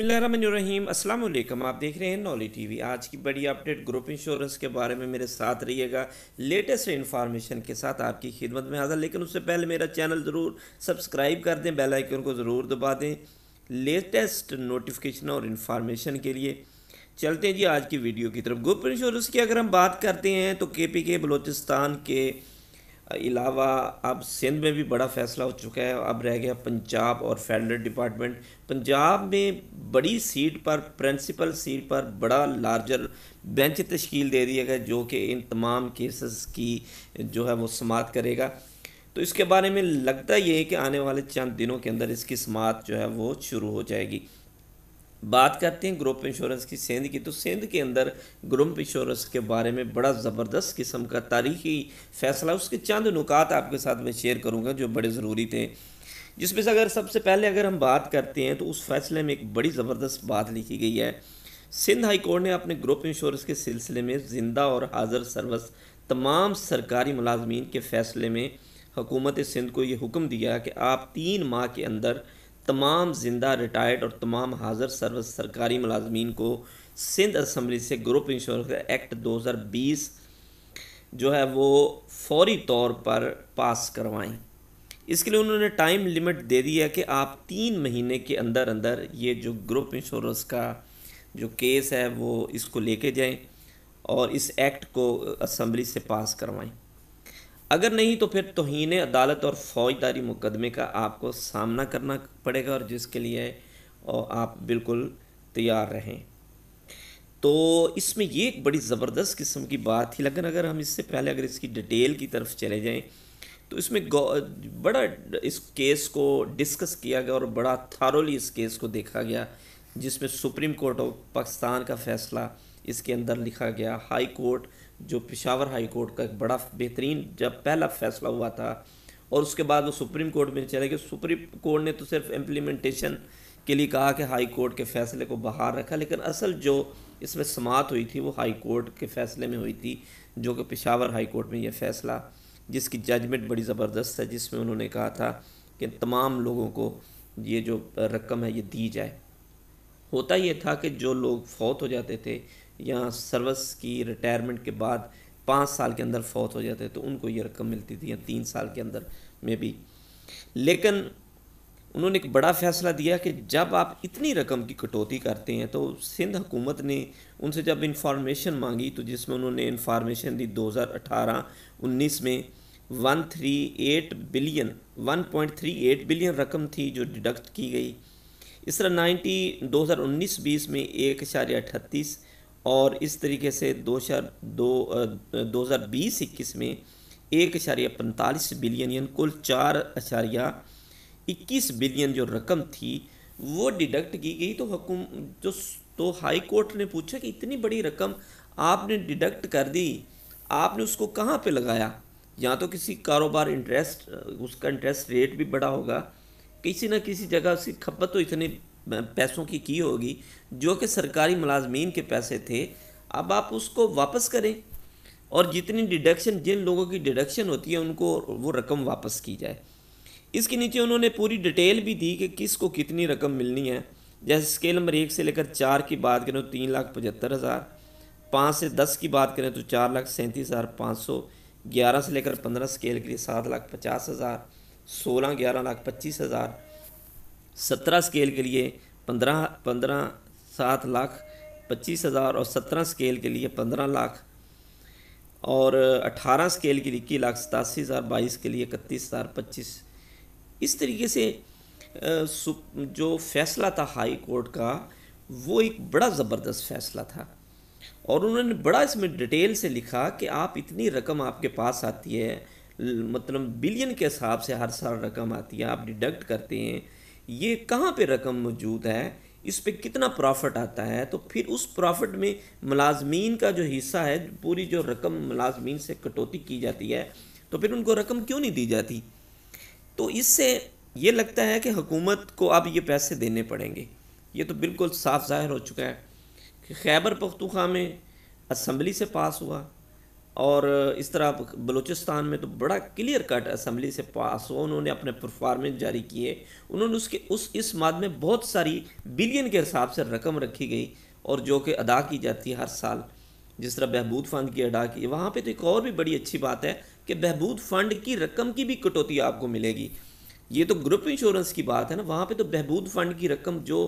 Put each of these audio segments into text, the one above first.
बसमीम अल्लाम आप देख रहे हैं नॉली टीवी आज की बड़ी अपडेट ग्रुप इंश्योरेंस के बारे में मेरे साथ रहिएगा लेटेस्ट इन्फॉर्मेशन के साथ आपकी खिदमत में हाजिर लेकिन उससे पहले मेरा चैनल ज़रूर सब्सक्राइब कर दें बेल आइकन को ज़रूर दबा दें लेटेस्ट नोटिफिकेशन और इन्फॉर्मेशन के लिए चलते हैं जी आज की वीडियो की तरफ ग्रुप इंश्योरेंस की अगर हम बात करते हैं तो के पी के बलोचिस्तान के अलावा अब सिंध में भी बड़ा फैसला हो चुका है अब रह गया पंजाब और फेडरल डिपार्टमेंट पंजाब में बड़ी सीट पर प्रिंसिपल सीट पर बड़ा लार्जर बेंच तश्कील दे दिया गया जो कि इन तमाम केसेस की जो है वो समाप्त करेगा तो इसके बारे में लगता ये है कि आने वाले चंद दिनों के अंदर इसकी समाप्त जो है वो शुरू हो जाएगी बात करते हैं ग्रुप इंश्योरेंस की सिंध की तो सिंध के अंदर ग्रुप इंश्योरेंस के बारे में बड़ा ज़बरदस्त किस्म का तारीखी फ़ैसला उसके चंद नुकात आपके साथ मैं शेयर करूँगा जो बड़े ज़रूरी थे जिसमें से अगर सबसे पहले अगर हम बात करते हैं तो उस फैसले में एक बड़ी ज़बरदस्त बात लिखी गई है सिंध हाई कोर्ट ने अपने ग्रुप इंश्योरेंस के सिलसिले में ज़िंदा और हाजिर सर्विस तमाम सरकारी मुलाजमीन के फैसले में हुकूमत सिंध को ये हुक्म दिया कि आप तीन माह के अंदर तमाम जिंदा रिटायर्ड और तमाम हाजिर सर्व सरकारी मुलाजमीन को सिंध असम्बली से ग्रुप इंश्योरेंस एक्ट 2020 जो है वो फौरी तौर पर पास करवाएं इसके लिए उन्होंने टाइम लिमिट दे दी है कि आप तीन महीने के अंदर अंदर ये जो ग्रुप इंश्योरेंस का जो केस है वो इसको लेके जाएं और इस एक्ट को असम्बली से पास करवाएं अगर नहीं तो फिर तोहन अदालत और फौजदारी मुकदमे का आपको सामना करना पड़ेगा और जिसके लिए आप बिल्कुल तैयार रहें तो इसमें ये एक बड़ी ज़बरदस्त किस्म की बात थी लेकिन अगर हम इससे पहले अगर इसकी डिटेल की तरफ चले जाएं तो इसमें बड़ा इस केस को डिस्कस किया गया और बड़ा थारोली इस केस को देखा गया जिसमें सुप्रीम कोर्ट ऑफ पाकिस्तान का फ़ैसला इसके अंदर लिखा गया हाई कोर्ट जो पिशावर हाई कोर्ट का एक बड़ा बेहतरीन जब पहला फैसला हुआ था और उसके बाद वो सुप्रीम कोर्ट में चले गए सुप्रीम कोर्ट ने तो सिर्फ इम्प्लीमेंटेशन के लिए कहा कि हाई कोर्ट के फैसले को बाहर रखा लेकिन असल जो इसमें समात हुई थी वो हाई कोर्ट के फैसले में हुई थी जो कि पिशावर हाई कोर्ट में यह फ़ैसला जिसकी जजमेंट बड़ी ज़बरदस्त है जिसमें उन्होंने कहा था कि तमाम लोगों को ये जो रकम है ये दी जाए होता ये था कि जो लोग फौत हो जाते थे या सर्विस की रिटायरमेंट के बाद पाँच साल के अंदर फौत हो जाते तो उनको ये रकम मिलती थी या तीन साल के अंदर में भी लेकिन उन्होंने एक बड़ा फैसला दिया कि जब आप इतनी रकम की कटौती करते हैं तो सिंध हुकूमत ने उनसे जब इंफॉर्मेशन मांगी तो जिसमें उन्होंने इंफॉर्मेशन दी 2018-19 में 138 बिलियन 1.38 बिलियन रकम थी जो डिडक्ट की गई इस तरह नाइन्टी दो हज़ार उन्नीस बीस में एक अठतीस और इस तरीके से दो हज़ार दो दो हज़ार बीस इक्कीस में एक अशारिया पैंतालीस बिलियन यानि कुल चार अशारिया इक्कीस बिलियन जो रकम थी वो डिडक्ट की गई तो हुकुम जो तो हाई कोर्ट ने पूछा कि इतनी बड़ी रकम आपने डिडक्ट कर दी आपने उसको कहाँ पे लगाया या तो किसी कारोबार इंटरेस्ट उसका इंटरेस्ट रेट भी बड़ा होगा किसी ना किसी जगह उसकी खपत तो इतनी पैसों की की होगी जो कि सरकारी मुलाजमीन के पैसे थे अब आप उसको वापस करें और जितनी डिडक्शन जिन लोगों की डिडक्शन होती है उनको वो रकम वापस की जाए इसके नीचे उन्होंने पूरी डिटेल भी दी कि किस को कितनी रकम मिलनी है जैसे स्केल नंबर एक से लेकर चार की बात करें तो तीन लाख पचहत्तर हज़ार पाँच से दस की बात करें तो चार लाख सैंतीस हज़ार पाँच सौ ग्यारह से लेकर पंद्रह स्केल के लिए सात लाख पचास हज़ार सोलह ग्यारह लाख पच्चीस हज़ार सत्रह स्केल के लिए पंद्रह पंद्रह सात लाख पच्चीस हज़ार और सत्रह स्केल के लिए पंद्रह लाख और अठारह स्केल के लिए इक्कीस लाख सतासी हज़ार बाईस के लिए इकतीस हज़ार पच्चीस इस तरीके से जो फैसला था हाई कोर्ट का वो एक बड़ा ज़बरदस्त फैसला था और उन्होंने बड़ा इसमें डिटेल से लिखा कि आप इतनी रकम आपके पास आती है मतलब बिलियन के हिसाब से हर साल रकम आती है आप डिडक्ट करते हैं ये कहाँ पे रकम मौजूद है इस पर कितना प्रॉफिट आता है तो फिर उस प्रॉफिट में मुलाजमीन का जो हिस्सा है पूरी जो रकम मुलाजमीन से कटौती की जाती है तो फिर उनको रकम क्यों नहीं दी जाती तो इससे ये लगता है कि हुकूमत को अब ये पैसे देने पड़ेंगे ये तो बिल्कुल साफ जाहिर हो चुका है कि खैबर पख्तूखा में असम्बली से पास हुआ और इस तरह बलूचिस्तान में तो बड़ा क्लियर कट असम्बली से पास हुआ उन्होंने अपने परफॉर्मेंस जारी किए उन्होंने उसके उस इस माद में बहुत सारी बिलियन के हिसाब से रकम रखी गई और जो कि अदा की जाती है हर साल जिस तरह बहबूद फ़ंड की अदा की वहाँ पे तो एक और भी बड़ी अच्छी बात है कि बहबूद फ़ंड की रकम की भी कटौती आपको मिलेगी ये तो ग्रुप इंश्योरेंस की बात है ना वहाँ पे तो बहबूद फ़ंड की रकम जो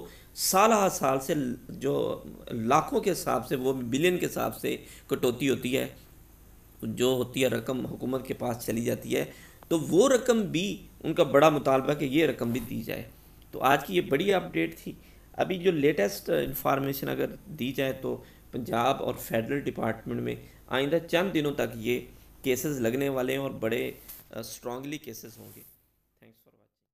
साल हर साल से जो लाखों के हिसाब से वो बिलियन के हिसाब से कटौती होती है जो होती है रकम हुकूमत के पास चली जाती है तो वो रकम भी उनका बड़ा मुतालबा कि ये रकम भी दी जाए तो आज की ये बड़ी अपडेट थी अभी जो लेटेस्ट इंफॉर्मेशन अगर दी जाए तो पंजाब और फेडरल डिपार्टमेंट में आइंदा चंद दिनों तक ये केसेस लगने वाले हैं और बड़े स्ट्रांगली केसेस होंगे